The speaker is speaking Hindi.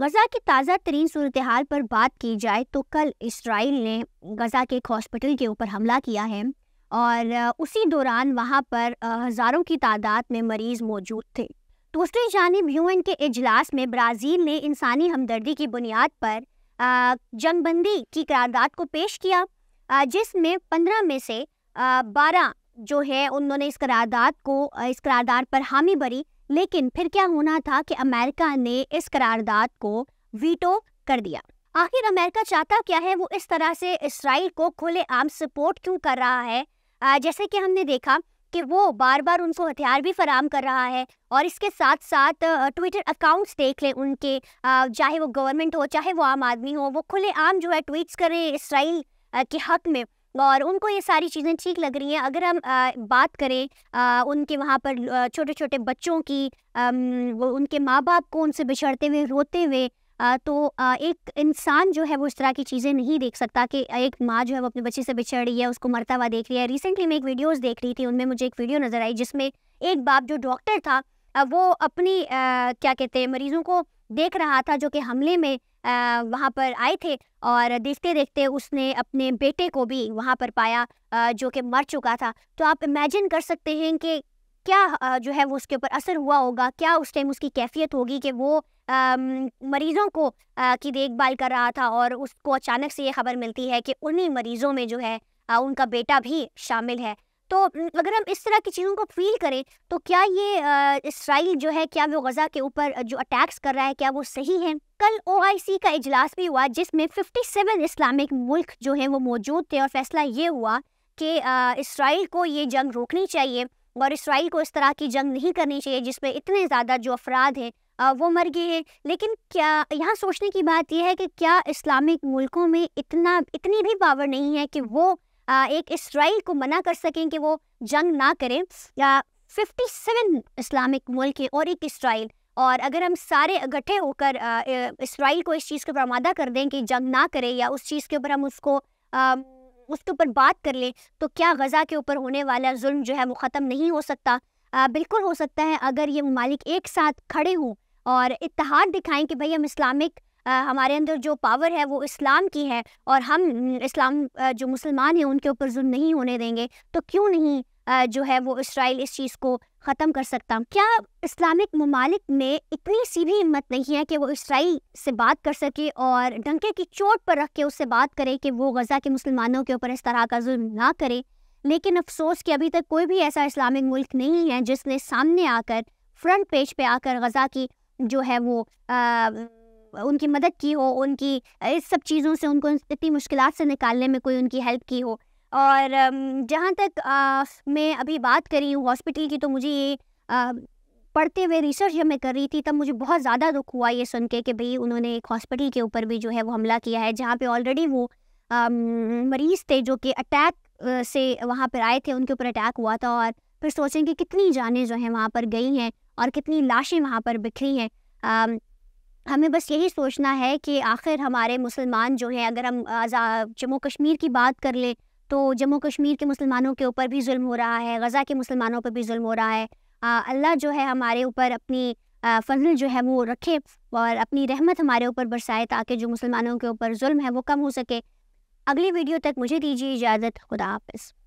गज़ा की ताज़ा तरीन सूरत हाल पर बात की जाए तो कल इसराइल ने गज़ा के एक हॉस्पिटल के ऊपर हमला किया है और उसी दौरान वहाँ पर हज़ारों की तादाद में मरीज़ मौजूद थे दूसरी जानब यूएन के इजलास में ब्राज़ील ने इंसानी हमदर्दी की बुनियाद पर जंगबंदी की करारदाद को पेश किया जिसमें पंद्रह में से बारह जो है उन्होंने इस करारदाद को इस करारदाद पर हामी भरी लेकिन फिर क्या होना था कि अमेरिका ने इस करारदाद को वीटो कर दिया आखिर अमेरिका चाहता क्या है वो इस तरह से इसराइल को खुले आम सपोर्ट क्यों कर रहा है जैसे कि हमने देखा कि वो बार बार उनको हथियार भी फराम कर रहा है और इसके साथ साथ ट्विटर अकाउंट्स देख लें उनके चाहे वो गवर्नमेंट हो चाहे वो आम आदमी हो वो खुले आम जो है ट्वीट्स करें इसराइल के हक में और उनको ये सारी चीज़ें ठीक लग रही हैं अगर हम आ, बात करें आ, उनके वहाँ पर छोटे छोटे बच्चों की आ, वो उनके माँ बाप को उनसे बिछड़ते हुए रोते हुए तो एक इंसान जो है वो इस तरह की चीज़ें नहीं देख सकता कि एक माँ जो है वो अपने बच्चे से बिछड़ रही है उसको मरता हुआ देख रही है रिसेंटली मैं एक वीडियोस देख रही थी उनमें मुझे एक वीडियो नज़र आई जिसमें एक बाप जो डॉक्टर था वो अपनी क्या कहते हैं मरीज़ों को देख रहा था जो कि हमले में वहाँ पर आए थे और देखते देखते उसने अपने बेटे को भी वहाँ पर पाया जो कि मर चुका था तो आप इमेजिन कर सकते हैं कि क्या जो है वो उसके ऊपर असर हुआ होगा क्या उस टाइम उसकी कैफियत होगी कि वो मरीजों को की देखभाल कर रहा था और उसको अचानक से ये खबर मिलती है कि उन्हीं मरीज़ों में जो है उनका बेटा भी शामिल है तो अगर हम इस तरह की चीज़ों को फील करें तो क्या ये इसराइल जो है क्या वो गज़ा के ऊपर जो अटैक्स कर रहा है क्या वो सही है कल सी का इजलास भी हुआ जिसमें 57 इस्लामिक मुल्क जो हैं वो मौजूद थे और फैसला ये हुआ कि इसराइल को ये जंग रोकनी चाहिए और इसराइल को इस तरह की जंग नहीं करनी चाहिए जिसमें इतने ज़्यादा जो अफराद हैं वो मर गए हैं लेकिन क्या यहाँ सोचने की बात यह है कि क्या इस्लामिक मुल्कों में इतना इतनी भी पावर नहीं है कि वो एक इसराइल को मना कर सकें कि वो जंग ना करें या फिफ्टी सेवन इस्लामिक मुल्क है और एक इसराइल और अगर हम सारे इकट्ठे होकर इसराइल को इस चीज़ के ऊपर आमादा कर दें कि जंग ना करें या उस चीज़ के ऊपर हम उसको आ, उसके ऊपर बात कर लें तो क्या गज़ा के ऊपर होने वाला जुल्म जो है वो ख़त्म नहीं हो सकता आ, बिल्कुल हो सकता है अगर ये ममालिक एक साथ खड़े हों और इतिहाद दिखाएं कि भाई हम इस्लामिक हमारे अंदर जो पावर है वो इस्लाम की है और हम इस्लाम जो मुसलमान हैं उनके ऊपर जुल्म नहीं होने देंगे तो क्यों नहीं जो है वो इसराइल इस चीज़ को ख़त्म कर सकता क्या इस्लामिक ममालिक में इतनी सी भी हिम्मत नहीं है कि वो इसराइल से बात कर सके और डंके की चोट पर रख के उससे बात करे कि वो गज़ा के मुसलमानों के ऊपर इस तरह का जुल्म ना करे लेकिन अफसोस कि अभी तक कोई भी ऐसा इस्लामिक मुल्क नहीं है जिसने सामने आकर फ्रंट पेज पे आकर गज़ा की जो है वो आ, उनकी मदद की हो उनकी इस सब चीज़ों से उनको इतनी मुश्किल से निकालने में कोई उनकी हेल्प की हो और जहाँ तक आ, मैं अभी बात करी हूँ हॉस्पिटल की तो मुझे ये पढ़ते हुए रिसर्च जब मैं कर रही थी तब मुझे बहुत ज़्यादा दुख हुआ ये सुन के कि भाई उन्होंने एक हॉस्पिटल के ऊपर भी जो है वो हमला किया है जहाँ पे ऑलरेडी वो मरीज़ थे जो कि अटैक से वहाँ पर आए थे उनके ऊपर अटैक हुआ था और फिर सोचें कि कितनी जानें जो हैं वहाँ पर गई हैं और कितनी लाशें वहाँ पर बिखरी हैं हमें बस यही सोचना है कि आखिर हमारे मुसलमान जो हैं अगर हम जम्मू कश्मीर की बात कर लें तो जम्मू कश्मीर के मुसलमानों के ऊपर भी जुल्म हो रहा है गज़ा के मुसलमानों पर भी जुल्म हो रहा है अल्लाह जो है हमारे ऊपर अपनी फजल जो है वो रखे और अपनी रहमत हमारे ऊपर बरसाए ताकि जो मुसलमानों के ऊपर जुल्म है वो कम हो सके अगली वीडियो तक मुझे दीजिए इजाज़त खुदा हाफ़